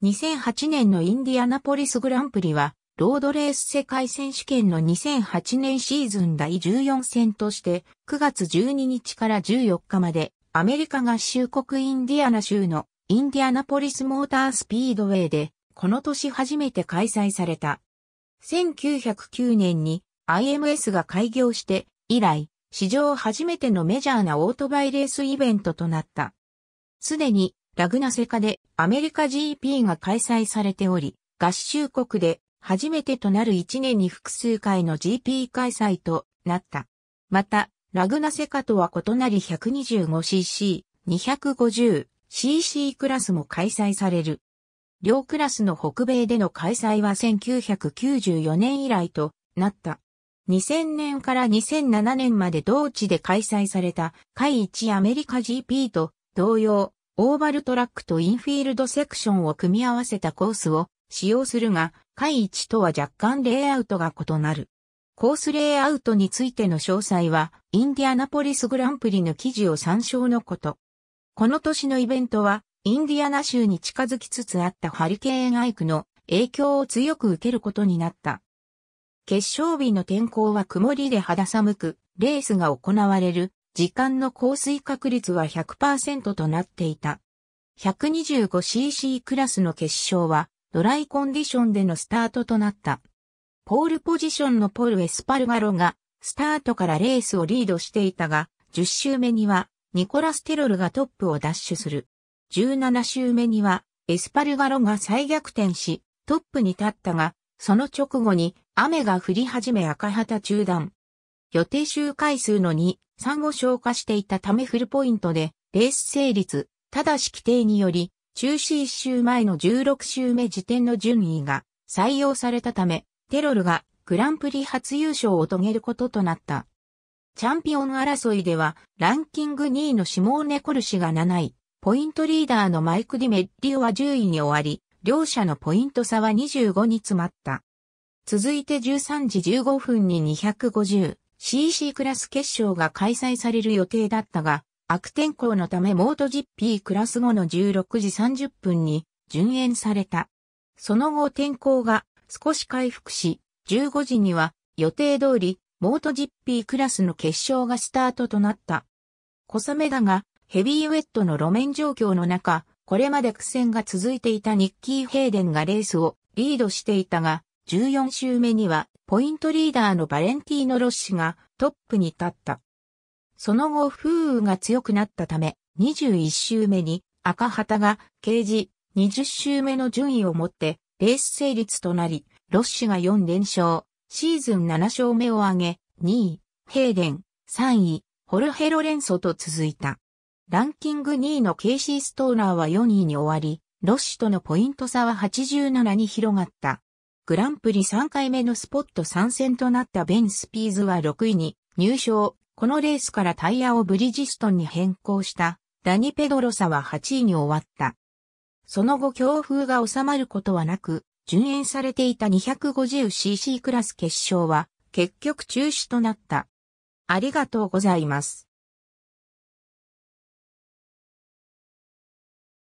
2008年のインディアナポリスグランプリは、ロードレース世界選手権の2008年シーズン第14戦として、9月12日から14日まで、アメリカ合衆国インディアナ州のインディアナポリスモータースピードウェイで、この年初めて開催された。1909年に IMS が開業して、以来、史上初めてのメジャーなオートバイレースイベントとなった。すでにラグナセカでアメリカ GP が開催されており、合衆国で初めてとなる1年に複数回の GP 開催となった。また、ラグナセカとは異なり 125cc、250cc クラスも開催される。両クラスの北米での開催は1994年以来となった。2000年から2007年まで同地で開催された、海一アメリカ GP と同様、オーバルトラックとインフィールドセクションを組み合わせたコースを使用するが、回1とは若干レイアウトが異なる。コースレイアウトについての詳細は、インディアナポリスグランプリの記事を参照のこと。この年のイベントは、インディアナ州に近づきつつあったハリケーンアイクの影響を強く受けることになった。決勝日の天候は曇りで肌寒く、レースが行われる時間の降水確率は100%となっていた。125cc クラスの決勝はドライコンディションでのスタートとなった。ポールポジションのポル・エスパルガロがスタートからレースをリードしていたが、10周目にはニコラス・テロルがトップを奪取する。17周目にはエスパルガロが再逆転し、トップに立ったが、その直後に雨が降り始め赤旗中断。予定周回数の2、産を消化していたためフルポイントで、レース成立、ただし規定により、中止1周前の16周目時点の順位が採用されたため、テロルがグランプリ初優勝を遂げることとなった。チャンピオン争いでは、ランキング2位のシモーネ・コルシが7位、ポイントリーダーのマイク・ディメッリオは10位に終わり、両者のポイント差は25に詰まった。続いて13時15分に250、CC クラス決勝が開催される予定だったが、悪天候のためモート GP クラス後の16時30分に順延された。その後天候が少し回復し、15時には予定通りモート GP クラスの決勝がスタートとなった。小雨だがヘビーウェットの路面状況の中、これまで苦戦が続いていたニッキー・ヘイデンがレースをリードしていたが、14周目にはポイントリーダーのバレンティーノ・ロッシがトップに立った。その後風雨が強くなったため、21周目に赤旗が刑事20周目の順位を持ってレース成立となり、ロッシが4連勝、シーズン7勝目を挙げ、2位、ヘイデン、3位、ホルヘロレンソと続いた。ランキング2位のケイシー・ストーナーは4位に終わり、ロッシとのポイント差は87に広がった。グランプリ3回目のスポット参戦となったベン・スピーズは6位に入賞。このレースからタイヤをブリヂストンに変更したダニ・ペドロサは8位に終わった。その後強風が収まることはなく、順延されていた 250cc クラス決勝は結局中止となった。ありがとうございます。